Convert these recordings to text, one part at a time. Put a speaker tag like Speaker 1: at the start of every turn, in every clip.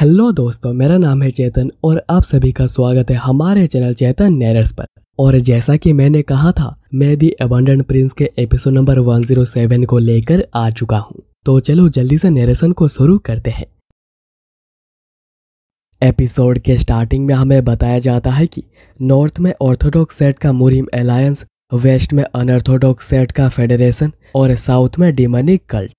Speaker 1: hello दोस्तों मेरा नाम है चेतन और आप सभी का स्वागत है हमारे चैनल चेतन नेरर्स पर और जैसा कि मैंने कहा था मैं दी एबंडेंट प्रिंस के एपिसोड नंबर 107 को लेकर आ चुका हूँ तो चलो जल्दी से नेरेशन को शुरू करते हैं एपिसोड के स्टार्टिंग में हमें बताया जाता है कि नॉर्थ में ऑर्थोडॉक्स सेट का मुरीम अलायंस वेस्ट में अनऑर्थोडॉक्स सेट का फेडरेशन और साउथ में डिमनिक कल्ट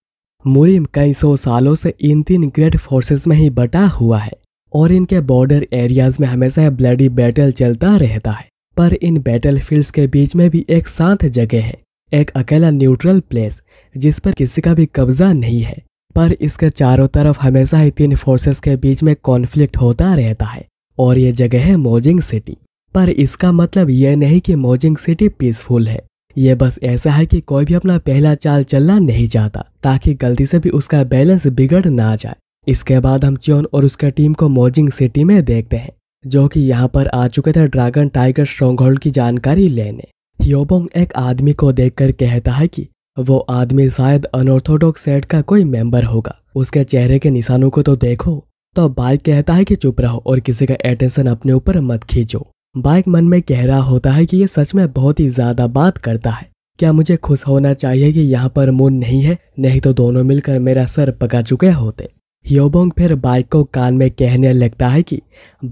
Speaker 1: मुरीम कई सौ सालों से इन तीन ग्रेट फोर्सेस में ही बटा हुआ है और इनके बॉर्डर एरियाज में हमेशा ब्लडी बैटल चलता रहता है पर इन बैटल फील्ड के बीच में भी एक शांत जगह है एक अकेला न्यूट्रल प्लेस जिस पर किसी का भी कब्जा नहीं है पर इसके चारों तरफ हमेशा ही तीन फोर्सेस के बीच में कॉन्फ्लिक्ट होता रहता है और ये जगह है मोजिंग सिटी पर इसका मतलब यह नहीं कि मोजिंग सिटी पीसफुल है ये बस ऐसा है कि कोई भी अपना पहला चाल चलना नहीं चाहता ताकि गलती से भी उसका बैलेंस बिगड़ ना जाए इसके बाद हम च्योन और उसका टीम को मोजिंग सिटी में देखते हैं जो कि यहाँ पर आ चुके थे ड्रैगन टाइगर स्ट्रॉन्ग की जानकारी लेने ह्योबोंग एक आदमी को देखकर कहता है कि वो आदमी शायद अनऑर्थोडॉक्स सेट का कोई मेंबर होगा उसके चेहरे के निशानों को तो देखो तो बाइक कहता है कि चुप रहो और किसी का अटेंशन अपने ऊपर मत खींचो बाइक मन में कह रहा होता है कि ये सच में बहुत ही ज्यादा बात करता है क्या मुझे खुश होना चाहिए कि यहाँ पर मून नहीं है नहीं तो दोनों मिलकर मेरा सर पका चुके होते योबोंग फिर बाइक को कान में कहने लगता है कि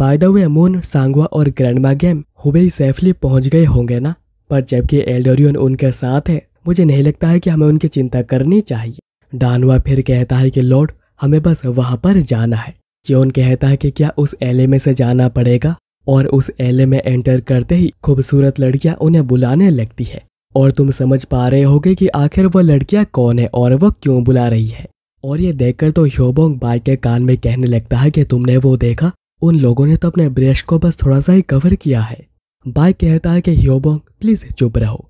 Speaker 1: बाय द वे मून सांगवा और ग्रैंडमा गेम हुबे सेफली पहुंच गए होंगे ना पर जबकि एल्डोरियन उनके साथ है मुझे नहीं लगता है कि हमें उनकी चिंता करनी चाहिए डानवा फिर कहता है कि लॉर्ड हमें बस वहां पर जाना है जियोन कहता है कि क्या उस एले में से जाना पड़ेगा और उस एले में एंटर करते ही खूबसूरत लड़कियां उन्हें बुलाने लगती है और तुम समझ पा रहे होगे कि आखिर वह लड़कियां कौन है और वह क्यों बुला रही है और ये देखकर तो ह्योबोंग बाई के कान में कहने लगता है कि तुमने वो देखा उन लोगों ने तो अपने ब्रश को बस थोड़ा सा ही कवर किया है बाई कहता है कि ह्योबोंग प्लीज चुप रहो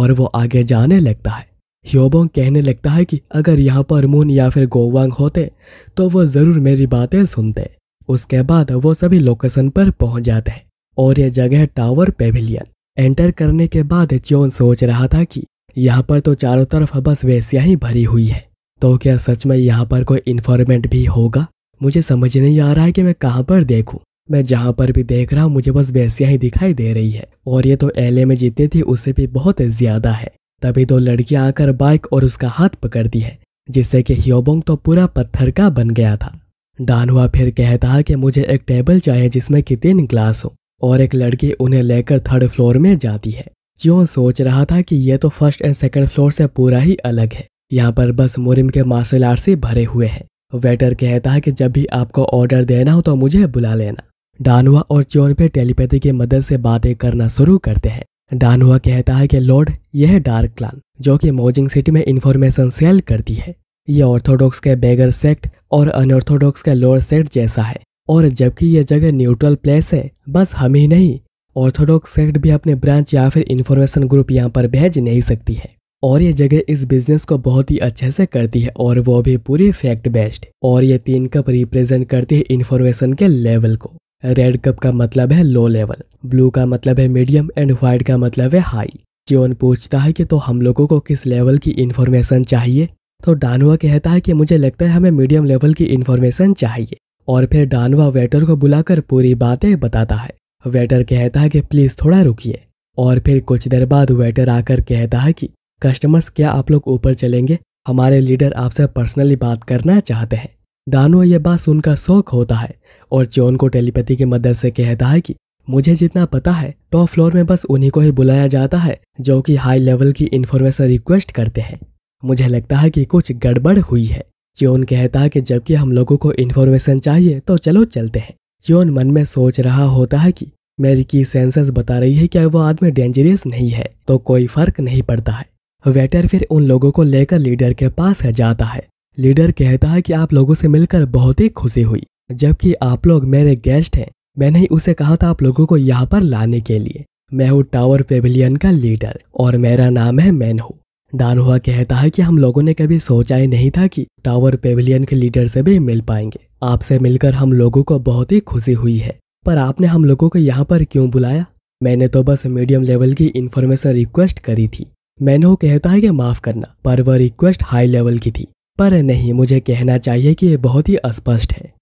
Speaker 1: और वो आगे जाने लगता है ह्योबोंग कहने लगता है कि अगर यहाँ पर मून या फिर गोवांग होते तो वो ज़रूर मेरी बातें सुनते उसके बाद वो सभी लोकेशन पर पहुंच जाते हैं और यह जगह टावर पेविलियन एंटर करने के बाद च्योन सोच रहा था कि यहाँ पर तो चारों तरफ बस वैसिया ही भरी हुई है तो क्या सच में यहाँ पर कोई इन्फॉर्मेंट भी होगा मुझे समझ नहीं आ रहा है कि मैं कहाँ पर देखूँ मैं जहाँ पर भी देख रहा हूँ मुझे बस वैसिया ही दिखाई दे रही है और ये तो एले में जीती थी उससे भी बहुत ज्यादा है तभी दो लड़की आकर बाइक और उसका हाथ पकड़ती है जिससे कि ह्योबोंग तो पूरा पत्थर का बन गया था डानवा फिर कहता कि मुझे एक टेबल चाहिए जिसमें कि तीन ग्लास हो और एक लड़की उन्हें लेकर थर्ड फ्लोर में जाती है ज्यों सोच रहा था कि ये तो फर्स्ट एंड सेकंड फ्लोर से पूरा ही अलग है यहाँ पर बस मुरिम के मार्शल आर्ट से भरे हुए हैं वेटर कहता है कि जब भी आपको ऑर्डर देना हो तो मुझे बुला लेना डानुआ और च्योन पे टेलीपैथी की मदद से बातें करना शुरू करते हैं डानुआ कहता है कि लॉर्ड यह डार्क क्लान जो कि मोजिंग सिटी में इंफॉर्मेशन सेल करती है यह ऑर्थोडॉक्स के बेगर सेक्ट और अनऑर्थोडॉक्स के लोअर सेक्ट जैसा है और जबकि यह जगह न्यूट्रल प्लेस है बस हम ही नहीं ऑर्थोडॉक्स सेक्ट भी अपने ब्रांच या फिर इन्फॉर्मेशन ग्रुप यहाँ पर भेज नहीं सकती है और ये जगह इस बिजनेस को बहुत ही अच्छे से करती है और वो भी पूरी फैक्ट बेस्ड और ये तीन कप रिप्रेजेंट करती है इन्फॉर्मेशन के लेवल को रेड कप का मतलब है लो लेवल ब्लू का मतलब है मीडियम एंड व्हाइट का मतलब है हाई जीवन पूछता है कि तो हम लोगों को किस लेवल की इन्फॉर्मेशन चाहिए तो डानवा कहता है कि मुझे लगता है हमें मीडियम लेवल की इन्फॉर्मेशन चाहिए और फिर डानवा वेटर को बुलाकर पूरी बातें बताता है वेटर कहता है कि प्लीज थोड़ा रुकिए और फिर कुछ देर बाद वेटर आकर कहता है कि कस्टमर्स क्या आप लोग ऊपर चलेंगे हमारे लीडर आपसे पर्सनली बात करना चाहते हैं डानुआ ये बात सुनकर शौक होता है और चोन को टेलीपैथी की मदद से कहता है कि मुझे जितना पता है टॉप फ्लोर में बस उन्हीं को ही बुलाया जाता है जो कि हाई लेवल की इन्फॉर्मेशन रिक्वेस्ट करते हैं मुझे लगता है कि कुछ गड़बड़ हुई है चियोन कहता है कि जबकि हम लोगों को इन्फॉर्मेशन चाहिए तो चलो चलते हैं चियोन मन में सोच रहा होता है कि मेरी की सेंसेस बता रही है कि वो आदमी डेंजरियस नहीं है तो कोई फर्क नहीं पड़ता है वेटर फिर उन लोगों को लेकर लीडर के पास जाता है लीडर कहता है कि आप लोगों से मिलकर बहुत ही खुशी हुई जबकि आप लोग मेरे गेस्ट हैं मैंने ही उसे कहा था आप लोगों को यहाँ पर लाने के लिए मैं हूँ टावर पेविलियन का लीडर और मेरा नाम है मैनहू दारोहा कहता है कि हम लोगों ने कभी सोचा ही नहीं था कि टावर पेविलियन के लीडर से भी मिल पाएंगे आपसे मिलकर हम लोगों को बहुत ही खुशी हुई है पर आपने हम लोगों को यहाँ पर क्यों बुलाया मैंने तो बस मीडियम लेवल की इन्फॉर्मेशन रिक्वेस्ट करी थी मैनो कहता है कि माफ करना पर वह रिक्वेस्ट हाई लेवल की थी पर नहीं मुझे कहना चाहिए कि यह बहुत ही स्पष्ट है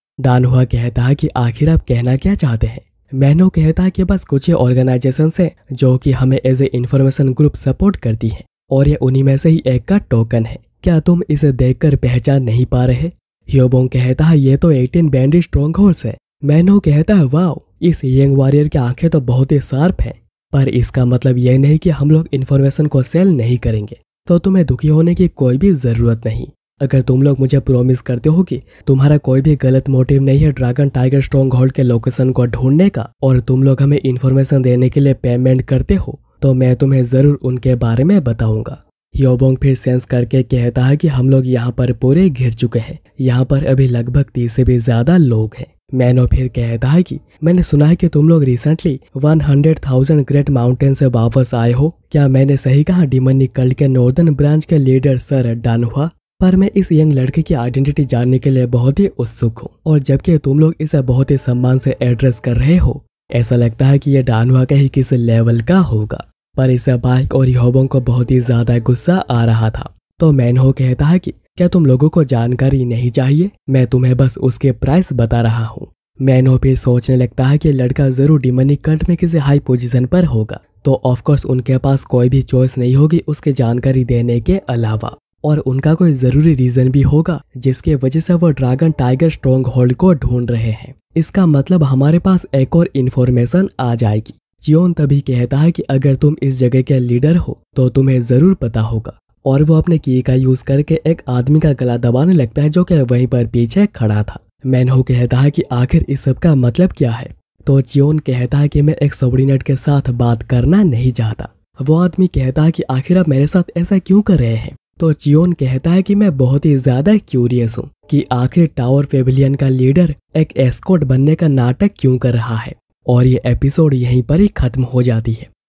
Speaker 1: हुआ कहता है कि आखिर आप कहना क्या चाहते हैं मैनो कहता है कि बस कुछ ऑर्गेनाइजेशन है जो कि हमें as a information group support करती है और यह उन्हीं में से ही एक का टोकन है क्या तुम इसे देखकर पहचान नहीं पा रहे ह्योबोंग कहता है यह तो एटीन बैंडेड स्ट्रॉन्ग होल्स है मैनो कहता है वाओ इस यंग वॉरियर की आंखें तो बहुत ही शार्प हैं पर इसका मतलब यह नहीं कि हम लोग इन्फॉर्मेशन को सेल नहीं करेंगे तो तुम्हें दुखी होने की कोई भी जरूरत नहीं अगर तुम लोग मुझे प्रॉमिस करते हो कि तुम्हारा कोई भी गलत मोटिव नहीं है ड्रैगन टाइगर स्ट्रॉन्ग होल्ड के लोकेशन को ढूंढने का और तुम लोग हमें इन्फॉर्मेशन देने के लिए पेमेंट करते हो तो मैं तुम्हें ज़रूर उनके बारे में बताऊंगा योबोंग फिर सेंस करके कहता है कि हम लोग यहाँ पर पूरे घिर चुके हैं यहाँ पर अभी लगभग तीस से भी ज्यादा लोग हैं मैनो फिर कहता है कि मैंने सुना है कि तुम लोग रिसेंटली 100,000 ग्रेट माउंटेन से वापस आए हो क्या मैंने सही कहा डिमनी कल्ड के नॉर्दर्न ब्रांच के लीडर सर डन हुआ पर मैं इस यंग लड़के की आइडेंटिटी जानने के लिए बहुत ही उत्सुक हूँ और जबकि तुम लोग इसे बहुत ही सम्मान से एड्रेस कर रहे हो ऐसा लगता है कि यह डानुआ का ही किस लेवल का होगा पर इस बाइक और योबों को बहुत ही ज्यादा गुस्सा आ रहा था तो मैनहो कहता है कि क्या तुम लोगों को जानकारी नहीं चाहिए मैं तुम्हें बस उसके प्राइस बता रहा हूँ मैनहो फिर सोचने लगता है कि लड़का जरूर डिमनी कल्ट में किसी हाई पोजीशन पर होगा तो ऑफकोर्स उनके पास कोई भी चॉइस नहीं होगी उसके जानकारी देने के अलावा और उनका कोई जरूरी रीजन भी होगा जिसके वजह से वो ड्रैगन टाइगर स्ट्रॉन्ग होल्ड को ढूंढ रहे हैं इसका मतलब हमारे पास एक और इन्फॉर्मेशन आ जाएगी चियोन तभी कहता है कि अगर तुम इस जगह के लीडर हो तो तुम्हें जरूर पता होगा और वो अपने की का यूज करके एक आदमी का गला दबाने लगता है जो कि वहीं पर पीछे खड़ा था मैनहो कहता है कि आखिर इस सब का मतलब क्या है तो चियोन कहता है कि मैं एक सबोर्डिनेट के साथ बात करना नहीं चाहता वो आदमी कहता है कि आखिर आप मेरे साथ ऐसा क्यों कर रहे हैं तो चियोन कहता है कि मैं बहुत ही ज्यादा क्यूरियस हूँ कि आखिर टावर पेविलियन का लीडर एक एस्कोट बनने का नाटक क्यों कर रहा है और ये एपिसोड यहीं पर ही ख़त्म हो जाती है